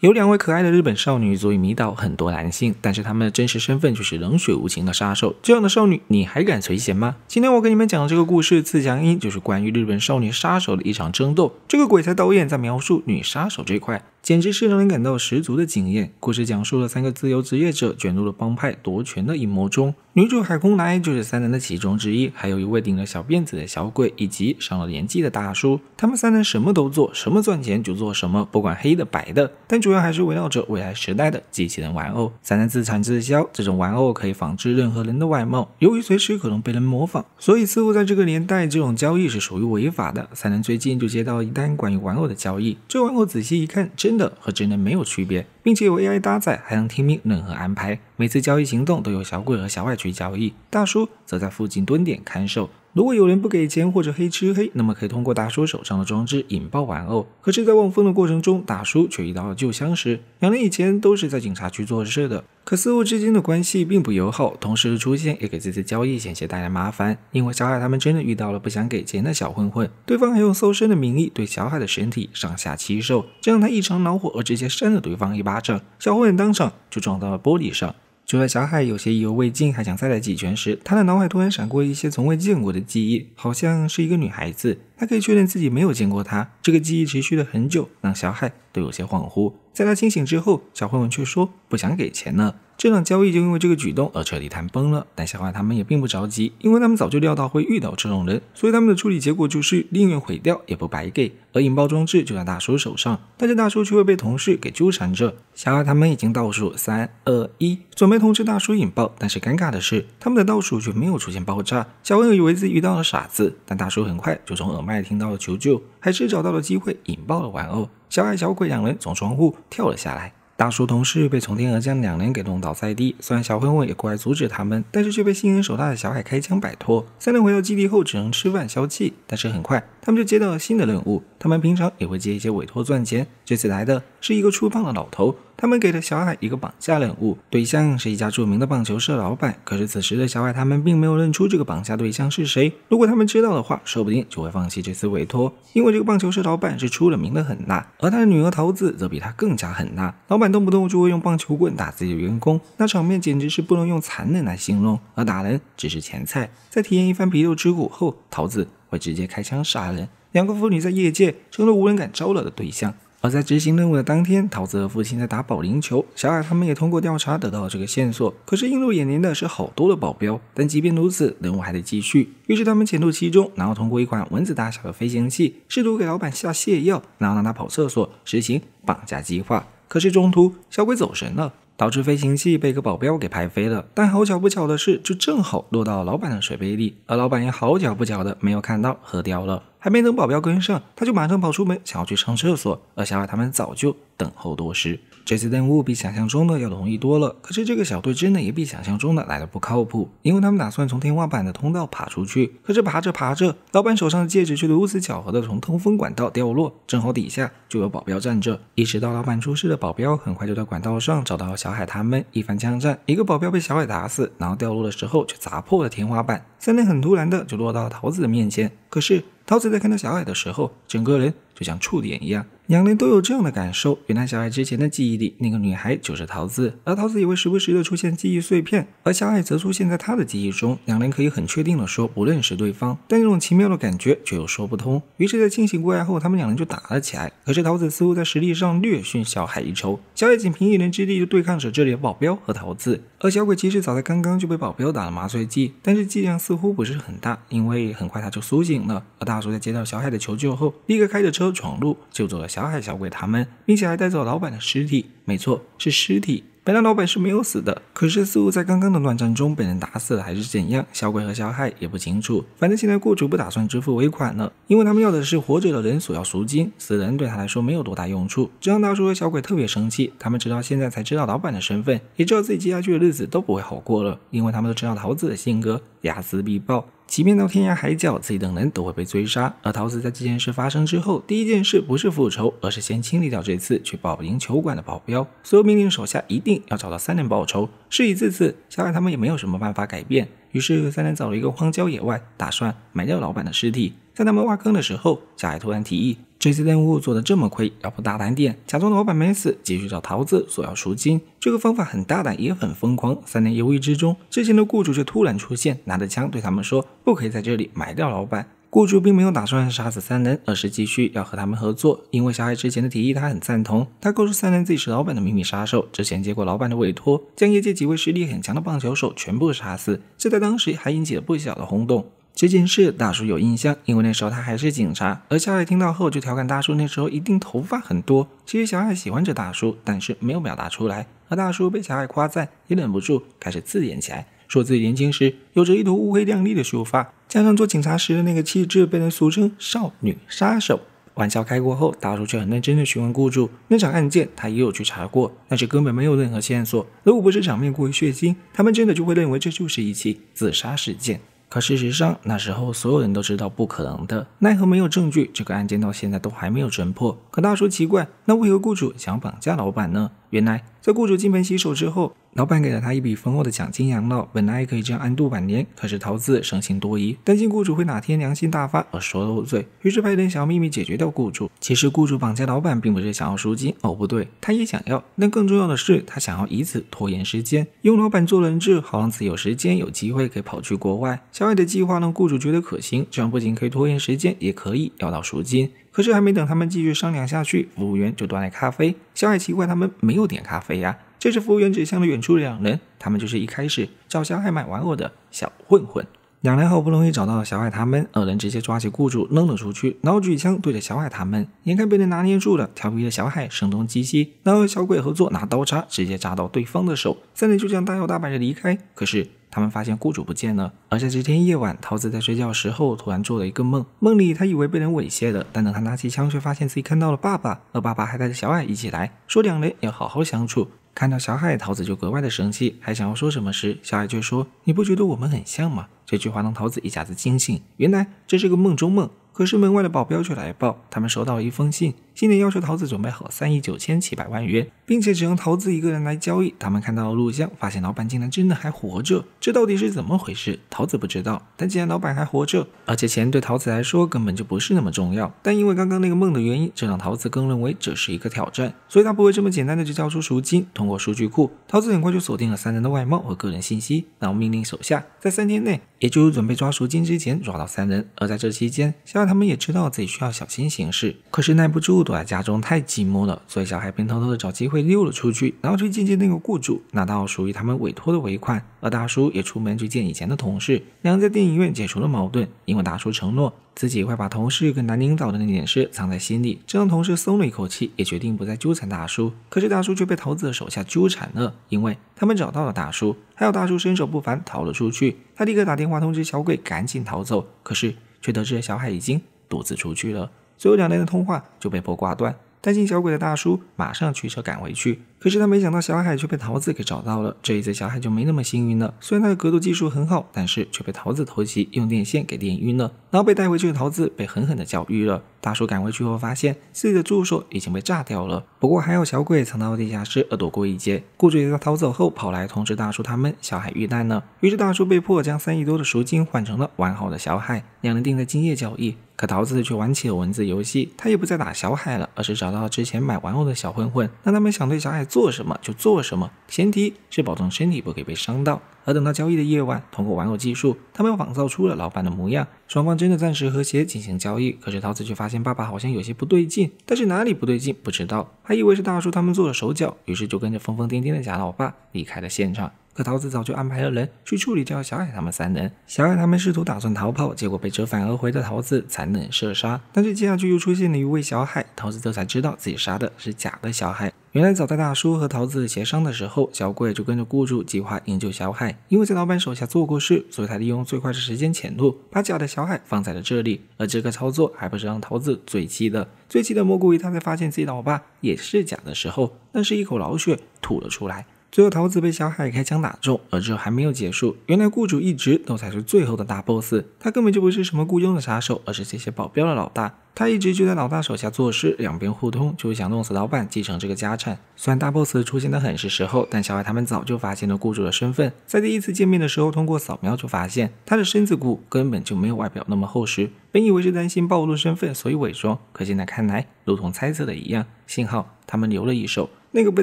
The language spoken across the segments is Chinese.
有两位可爱的日本少女足以迷倒很多男性，但是他们的真实身份却是冷血无情的杀手。这样的少女，你还敢垂涎吗？今天我给你们讲的这个故事《刺江音》，就是关于日本少女杀手的一场争斗。这个鬼才导演在描述女杀手这块。简直是让人感到十足的惊艳。故事讲述了三个自由职业者卷入了帮派夺权的阴谋中，女主海空来就是三人的其中之一，还有一位顶着小辫子的小鬼，以及上了年纪的大叔。他们三人什么都做，什么赚钱就做什么，不管黑的白的。但主要还是围绕着未来时代的机器人玩偶。三人自产自销，这种玩偶可以仿制任何人的外貌。由于随时可能被人模仿，所以似乎在这个年代，这种交易是属于违法的。三人最近就接到一单关于玩偶的交易，这玩偶仔细一看真。的和职能没有区别，并且有 AI 搭载，还能听命任何安排。每次交易行动都由小鬼和小外去交易，大叔则在附近蹲点看守。如果有人不给钱或者黑吃黑，那么可以通过大叔手上的装置引爆玩偶。可是，在望风的过程中，大叔却遇到了旧相识，两人以前都是在警察局做事的，可似乎之间的关系并不友好。同时的出现也给这次交易险些带来麻烦，因为小海他们真的遇到了不想给钱的小混混，对方还用搜身的名义对小海的身体上下其手，这让他异常恼火，而直接扇了对方一巴掌，小混混当场就撞到了玻璃上。就在小海有些意犹未尽，还想再来几拳时，他的脑海突然闪过一些从未见过的记忆，好像是一个女孩子。他可以确认自己没有见过她。这个记忆持续了很久，让小海都有些恍惚。在他清醒之后，小混混却说。不想给钱了，这场交易就因为这个举动而彻底谈崩了。但小坏他们也并不着急，因为他们早就料到会遇到这种人，所以他们的处理结果就是宁愿毁掉也不白给。而引爆装置就在大叔手上，但是大叔却会被同事给纠缠着。小坏他们已经倒数三二一，准备通知大叔引爆，但是尴尬的是，他们的倒数却没有出现爆炸。小坏以为自己遇到了傻子，但大叔很快就从耳麦听到了求救，还是找到了机会引爆了玩偶。小矮小鬼两人从窗户跳了下来。大叔同事被从天而降两人给弄倒在地，虽然小混混也过来阻止他们，但是却被心狠手辣的小海开枪摆脱。三人回到基地后，只能吃饭消气，但是很快。他们就接到了新的任务，他们平常也会接一些委托赚钱。这次来的是一个粗胖的老头，他们给了小海一个绑架任务，对象是一家著名的棒球社老板。可是此时的小海他们并没有认出这个绑架对象是谁，如果他们知道的话，说不定就会放弃这次委托。因为这个棒球社老板是出了名的狠辣，而他的女儿桃子则比他更加狠辣。老板动不动就会用棒球棍打自己的员工，那场面简直是不能用残忍来形容。而打人只是前菜，在体验一番皮肉之苦后，桃子。会直接开枪杀人。两个妇女在业界成了无人敢招惹的对象。而在执行任务的当天，桃子和父亲在打保龄球，小雅他们也通过调查得到了这个线索。可是映入眼帘的是好多的保镖，但即便如此，任务还得继续。于是他们潜入其中，然后通过一款蚊子大小的飞行器，试图给老板下泻药，然后让他跑厕所，实行绑架计划。可是中途小鬼走神了。导致飞行器被一个保镖给拍飞了，但好巧不巧的是，就正好落到老板的水杯里，而老板也好巧不巧的没有看到，喝掉了。还没等保镖跟上，他就马上跑出门，想要去上厕所，而小矮他们早就等候多时。这次任务比想象中的要容易多了，可是这个小队真的也比想象中的来的不靠谱，因为他们打算从天花板的通道爬出去，可是爬着爬着，老板手上的戒指却如此巧合的从通风管道掉落，正好底下就有保镖站着，意识到老板出事的保镖很快就在管道上找到了小海他们，一番枪战，一个保镖被小海打死，然后掉落的时候却砸破了天花板，三枚很突然的就落到了桃子的面前，可是桃子在看到小海的时候，整个人就像触电一样。两人都有这样的感受。原来小海之前的记忆里，那个女孩就是桃子，而桃子也会时不时的出现记忆碎片，而小海则出现在她的记忆中。两人可以很确定的说不认识对方，但这种奇妙的感觉却又说不通。于是，在清醒过来后，他们两人就打了起来。可是桃子似乎在实力上略逊小海一筹，小海仅凭一人之力就对抗着这里的保镖和桃子。而小鬼其实早在刚刚就被保镖打了麻醉剂，但是剂量似乎不是很大，因为很快他就苏醒了。而大叔在接到小海的求救后，立刻开着车闯入，救走了。小海、小鬼他们，并且还带走老板的尸体。没错，是尸体。本来老板是没有死的，可是似乎在刚刚的乱战中被人打死，了，还是怎样？小鬼和小海也不清楚。反正现在雇主不打算支付尾款了，因为他们要的是活着的人索要赎金，死人对他来说没有多大用处。这让大叔和小鬼特别生气。他们直到现在才知道老板的身份，也知道自己接下去的日子都不会好过了，因为他们都知道桃子的性格：睚眦必报。即便到天涯海角，自己等人都会被追杀。而桃子在这件事发生之后，第一件事不是复仇，而是先清理掉这次去保龄球馆的保镖。随后命令手下一定要找到三人报仇。事已至此，小海他们也没有什么办法改变。于是三人找了一个荒郊野外，打算埋掉老板的尸体。在他们挖坑的时候，小海突然提议。这次任务做的这么亏，要不大胆点，假装老板没死，继续找桃子索要赎金。这个方法很大胆，也很疯狂。三人犹豫之中，之前的雇主却突然出现，拿着枪对他们说：“不可以在这里埋掉老板。”雇主并没有打算杀死三人，而是继续要和他们合作。因为小海之前的提议，他很赞同。他告诉三人自己是老板的秘密杀手，之前接过老板的委托，将业界几位实力很强的棒球手全部杀死，这在当时还引起了不小的轰动。这件事大叔有印象，因为那时候他还是警察。而小海听到后就调侃大叔那时候一定头发很多。其实小海喜欢着大叔，但是没有表达出来。而大叔被小海夸赞，也忍不住开始自言起来，说自己年轻时有着一头乌黑亮丽的秀发，加上做警察时的那个气质，被人俗称“少女杀手”。玩笑开过后，大叔却很认真的询问雇主，那场案件他也有去查过，但是根本没有任何线索。如果不是场面过于血腥，他们真的就会认为这就是一起自杀事件。可事实上，那时候所有人都知道不可能的，奈何没有证据，这个案件到现在都还没有侦破。可大叔奇怪，那为何雇主想绑架老板呢？原来……在雇主金盆洗手之后，老板给了他一笔丰厚的奖金养老，本来还可以这样安度晚年。可是桃子生性多疑，担心雇主会哪天良心大发而说漏嘴，于是派人小秘密解决掉雇主。其实雇主绑架老板，并不是想要赎金，哦不对，他也想要，但更重要的是他想要以此拖延时间，用老板做人质，好让自己有时间、有机会可以跑去国外。小爱的计划让雇主觉得可行，这样不仅可以拖延时间，也可以要到赎金。可是还没等他们继续商量下去，服务员就端来咖啡。小海奇怪他们没有点咖啡呀。这时服务员指向了远处两人，他们就是一开始找小海买玩偶的小混混。两人好不容易找到了小海他们，二人直接抓起雇主扔了出去，然后举枪对着小海他们。眼看被人拿捏住了，调皮的小海声东击西，然后小鬼合作拿刀叉直接扎到对方的手，三人就这样大摇大摆的离开。可是。他们发现雇主不见了，而在这天夜晚，桃子在睡觉时候突然做了一个梦，梦里他以为被人猥亵了，但等他拿起枪，却发现自己看到了爸爸，而爸爸还带着小海一起来，说两人要好好相处。看到小海，桃子就格外的生气，还想要说什么时，小海却说：“你不觉得我们很像吗？”这句话让桃子一下子惊醒，原来这是个梦中梦。可是门外的保镖却来报，他们收到了一封信，信里要求桃子准备好三亿九千七百万元，并且只让桃子一个人来交易。他们看到了录像，发现老板竟然真的还活着，这到底是怎么回事？桃子不知道。但既然老板还活着，而且钱对桃子来说根本就不是那么重要，但因为刚刚那个梦的原因，这让桃子更认为这是一个挑战，所以他不会这么简单的就交出赎金。通过数据库，桃子很快就锁定了三人的外貌和个人信息，然后命令手下在三天内。也就是准备抓赎金之前抓到三人，而在这期间，小孩他们也知道自己需要小心行事。可是耐不住躲在家中太寂寞了，所以小孩便偷偷的找机会溜了出去，然后去见见那个雇主，拿到属于他们委托的尾款。而大叔也出门去见以前的同事，两人在电影院解除了矛盾。因为大叔承诺自己会把同事跟男领导的那件事藏在心里，这让同事松了一口气，也决定不再纠缠大叔。可是大叔却被桃子的手下纠缠了，因为他们找到了大叔，还好大叔身手不凡逃了出去。他立刻打电话通知小鬼赶紧逃走，可是却得知小海已经独自出去了。随后两人的通话就被迫挂断。担心小鬼的大叔马上驱车赶回去，可是他没想到小海却被桃子给找到了。这一次小海就没那么幸运了，虽然他的格斗技术很好，但是却被桃子偷袭，用电线给电晕了。然后被带回去的桃子被狠狠的教育了。大叔赶回去后发现自己的住所已经被炸掉了，不过还有小鬼藏到了地下室而躲过一劫。雇主也在逃走后跑来通知大叔他们小海遇难了，于是大叔被迫将三亿多的赎金换成了完好的小海，两人定在今夜交易。可桃子却玩起了文字游戏，他也不再打小海了，而是找到了之前买玩偶的小混混，让他们想对小海做什么就做什么，前提是保证身体不可以被伤到。而等到交易的夜晚，通过玩偶技术，他们仿造出了老板的模样，双方真的暂时和谐进行交易。可是桃子却发现爸爸好像有些不对劲，但是哪里不对劲不知道，还以为是大叔他们做了手脚，于是就跟着疯疯癫癫的假老爸离开了现场。可桃子早就安排了人去处理掉小海他们三人。小海他们试图打算逃跑，结果被折返而回的桃子残忍射杀。但是接下去又出现了一位小海，桃子这才知道自己杀的是假的小海。原来早在大叔和桃子协商的时候，小鬼就跟着雇主计划营救小海。因为在老板手下做过事，所以他利用最快的时间潜入，把假的小海放在了这里。而这个操作还不是让桃子最气的。最气的莫过于他才发现自己老爸也是假的时候，那是一口老血吐了出来。最后，桃子被小海开枪打中，而这还没有结束。原来雇主一直都才是最后的大 boss，他根本就不是什么雇佣的杀手，而是这些保镖的老大。他一直就在老大手下做事，两边互通，就是想弄死老板，继承这个家产。虽然大 boss 出现的很是时候，但小海他们早就发现了雇主的身份，在第一次见面的时候，通过扫描就发现他的身子骨根本就没有外表那么厚实。本以为是担心暴露身份，所以伪装，可现在看来，如同猜测的一样。幸好他们留了一手。那个被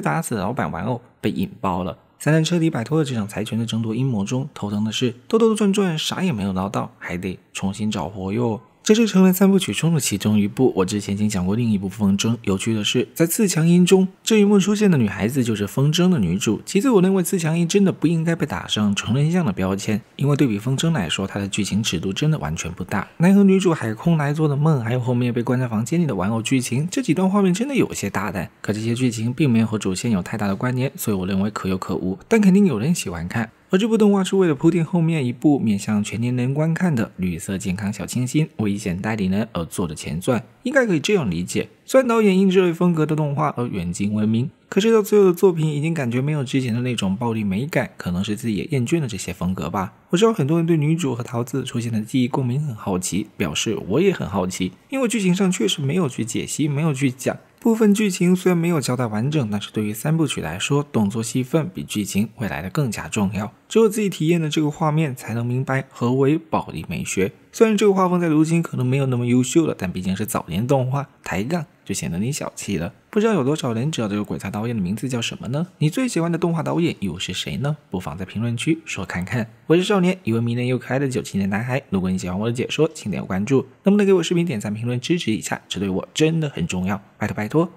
打死的老板玩偶被引爆了，三人彻底摆脱了这场财权的争夺阴谋中。头疼的是，兜兜转转啥也没有捞到，还得重新找活哟。这是成人三部曲中的其中一部，我之前已经讲过另一部《风筝》。有趣的是，在《自强音》中，这一幕出现的女孩子就是《风筝》的女主。其次，我认为《自强音》真的不应该被打上成人向的标签，因为对比《风筝》来说，它的剧情尺度真的完全不大。奈何女主海空来做的梦，还有后面被关在房间里的玩偶剧情，这几段画面真的有些大胆。可这些剧情并没有和主线有太大的关联，所以我认为可有可无，但肯定有人喜欢看。而这部动画是为了铺垫后面一部面向全年龄观看的绿色健康小清新《危险代理人》而做的前传，应该可以这样理解。虽然导演因这类风格的动画而远近闻名，可是到最后的作品已经感觉没有之前的那种暴力美感，可能是自己也厌倦了这些风格吧。我知道很多人对女主和桃子出现的记忆共鸣很好奇，表示我也很好奇，因为剧情上确实没有去解析，没有去讲。部分剧情虽然没有交代完整，但是对于三部曲来说，动作戏份比剧情会来的更加重要。只有自己体验的这个画面，才能明白何为保利美学。虽然这个画风在如今可能没有那么优秀了，但毕竟是早年动画，抬杠就显得你小气了。不知道有多少人知道这个鬼才导演的名字叫什么呢？你最喜欢的动画导演又是谁呢？不妨在评论区说看看。我是少年，一位迷人又可爱的九七年男孩。如果你喜欢我的解说，请点个关注，能不能给我视频点赞、评论支持一下？这对我真的很重要，拜托拜托。